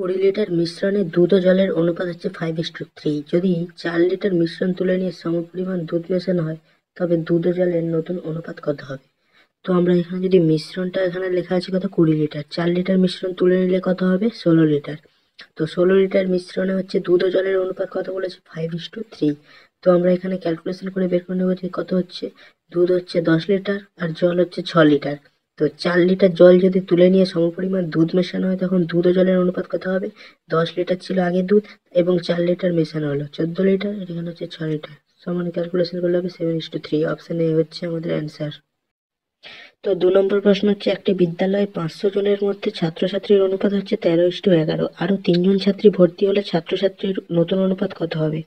কুড়ি লিটার মিশ্রণে দুধ ও জলের অনুপাত হচ্ছে ফাইভ ইস্টু টু থ্রি যদি চার লিটার মিশ্রণ তুলে নিয়ে সমপরিমাণ দুধ মেশানো হয় তবে দুধ ও জলের নতুন অনুপাত কত হবে তো আমরা এখানে যদি মিশ্রণটা এখানে লেখা আছে কত কুড়ি লিটার চার লিটার মিশ্রণ তুলে নিলে কত হবে ষোলো লিটার তো ষোলো লিটার মিশ্রণে হচ্ছে দুধ ও জলের অনুপাত কত বলেছে ফাইভ ইস টু থ্রি তো আমরা এখানে ক্যালকুলেশন করে বের করে নেব যে কত হচ্ছে দুধ হচ্ছে দশ লিটার আর জল হচ্ছে ছ লিটার তো চার লিটার জল যদি তুলে নিয়ে সমপরিমাণ দুধ মেশানো হয় তখন দুধ ও জলের অনুপাত কত হবে দশ লিটার ছিল আগে দুধ এবং চার লিটার মেশানো হলো চোদ্দ লিটার এখানে হচ্ছে ছ লিটার সমান ক্যালকুলেশন করলে হবে সেভেন ইস টু থ্রি অপশানে এ হচ্ছে আমাদের অ্যান্সার তো দু নম্বর প্রশ্ন হচ্ছে একটি বিদ্যালয়ে পাঁচশো জনের মধ্যে ছাত্রছাত্রীর অনুপাত হচ্ছে তেরো ইস্টু এগারো আরও তিনজন ছাত্রী ভর্তি হলে ছাত্রছাত্রীর নতুন অনুপাত কত হবে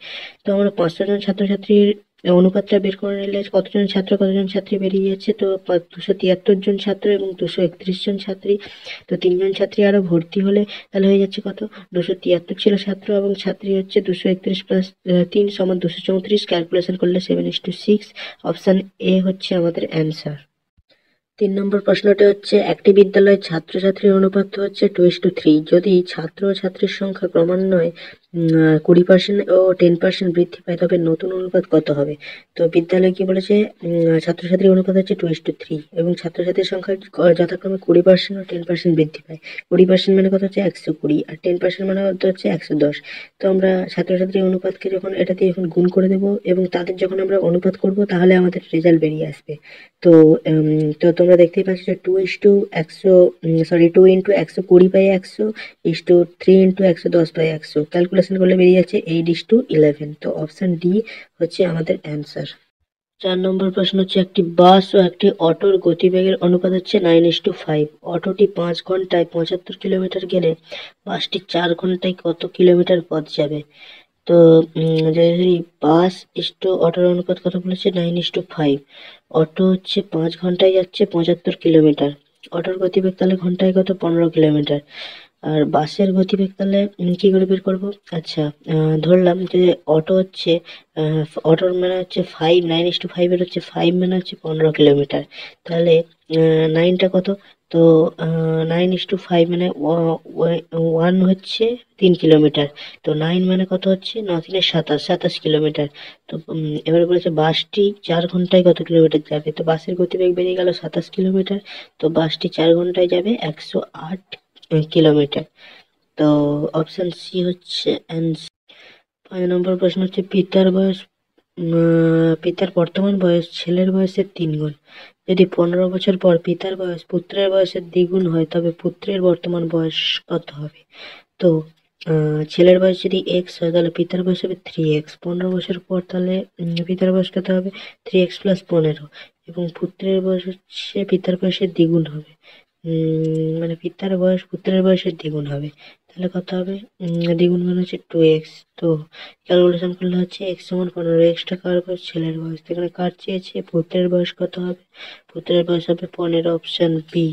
তো আমরা পাঁচশো জন ছাত্রছাত্রীর অনুপাতটা বের করে নিলে কতজন ছাত্র কতজন ছাত্রী বেরিয়ে যাচ্ছে তো দুশো তিয়াত্তর জন ছাত্র এবং দুশো একত্রিশ জন ছাত্রী তো তিনজন ছাত্রী আরও ভর্তি হলে তাহলে হয়ে যাচ্ছে কত দুশো তিয়াত্তর ছিল ছাত্র এবং ছাত্রী হচ্ছে দুশো একত্রিশ প্লাস তিন সমান দুশো চৌত্রিশ ক্যালকুলেশন করলে seven is to six option A হচ্ছে আমাদের অ্যান্সার তিন নম্বর প্রশ্নটি হচ্ছে একটি বিদ্যালয়ের ছাত্রছাত্রীর অনুপাত হচ্ছে টু ইস টু থ্রি যদি ছাত্র ছাত্রীর সংখ্যা ক্রমান্বয়ে কুড়ি পার্সেন্ট ও টেন পার্সেন্ট বৃদ্ধি পায় তবে নতুন অনুপাত কত হবে তো বিদ্যালয় কি বলেছে ছাত্রছাত্রীর অনুপাত হচ্ছে টু ইস টু থ্রি এবং ছাত্রছাত্রীর সংখ্যা যথাক্রমে কুড়ি পার্সেন্ট ও টেন পার্সেন্ট বৃদ্ধি পায় কুড়ি পার্সেন্ট মানে কত হচ্ছে একশো কুড়ি আর টেন পার্সেন্ট মানে কত হচ্ছে একশো দশ তো আমরা ছাত্রছাত্রীর অনুপাতকে যখন এটা দিয়ে এখন গুণ করে দেবো এবং তাদের যখন আমরা অনুপাত করব তাহলে আমাদের রেজাল্ট বেরিয়ে আসবে তো তো তোমরা দেখতেই পাচ্ছ যে টু ইস টু একশো সরি টু ইন্টু একশো কুড়ি বাই একশো ইস টু থ্রি ইন্টু একশো দশ বাই একশো ক্যালকুলেট ক্যালকুলেশন করলে বেরিয়ে যাচ্ছে এইট ইস টু ইলেভেন তো অপশান ডি হচ্ছে আমাদের অ্যান্সার চার নম্বর প্রশ্ন হচ্ছে একটি বাস ও একটি অটোর গতিবেগের অনুপাত হচ্ছে নাইন ইস টু ফাইভ অটোটি পাঁচ ঘন্টায় পঁচাত্তর কিলোমিটার গেলে বাসটি চার ঘন্টায় কত কিলোমিটার পথ যাবে তো যদি বাস ইস টু অটোর অনুপাত কত বলেছে nine is to five auto হচ্ছে পাঁচ ঘন্টায় যাচ্ছে পঁচাত্তর কিলোমিটার অটোর গতিবেগ তাহলে ঘন্টায় কত পনেরো কিলোমিটার আর বাসের গতিবেগ তাহলে কি করে বের করবো আচ্ছা ধরলাম যে অটো হচ্ছে অটোর মানে হচ্ছে ফাইভ নাইন ইস টু ফাইভের হচ্ছে ফাইভ মানে হচ্ছে পনেরো কিলোমিটার তাহলে নাইনটা কত তো নাইন ইস টু ফাইভ মানে ওয়ান হচ্ছে তিন কিলোমিটার তো নাইন মানে কত হচ্ছে ন তিনে সাতাশ সাতাশ কিলোমিটার তো এবারে বলেছে বাসটি চার ঘন্টায় কত কিলোমিটার যাবে তো বাসের গতিবেগ বেড়ে গেল সাতাশ কিলোমিটার তো বাসটি চার ঘন্টায় যাবে একশো আট কিলোমিটার তো অপশন সি হচ্ছে পাঁচ নম্বর প্রশ্ন হচ্ছে পিতার বয়স পিতার বর্তমান বয়স ছেলের বয়সের তিন গুণ যদি পনেরো বছর পর পিতার বয়স পুত্রের বয়সের দ্বিগুণ হয় তবে পুত্রের বর্তমান বয়স কত হবে তো ছেলের বয়স যদি এক্স হয় তাহলে পিতার বয়স হবে থ্রি এক্স পনেরো বছর পর তাহলে পিতার বয়স কত হবে থ্রি এক্স প্লাস পনেরো এবং পুত্রের বয়স হচ্ছে পিতার বয়সের দ্বিগুণ হবে মানে পিতার বয়স পুত্রের বয়সের দ্বিগুণ হবে তাহলে কত হবে দ্বিগুণ মানে হচ্ছে টু এক্স তো ক্যালকুলেশন করলে হচ্ছে এক্স সমান পনেরো এক্সটা কার বয়স ছেলের বয়স এখানে কার চেয়েছে পুত্রের বয়স কত হবে পুত্রের বয়স হবে পনেরো অপশান বি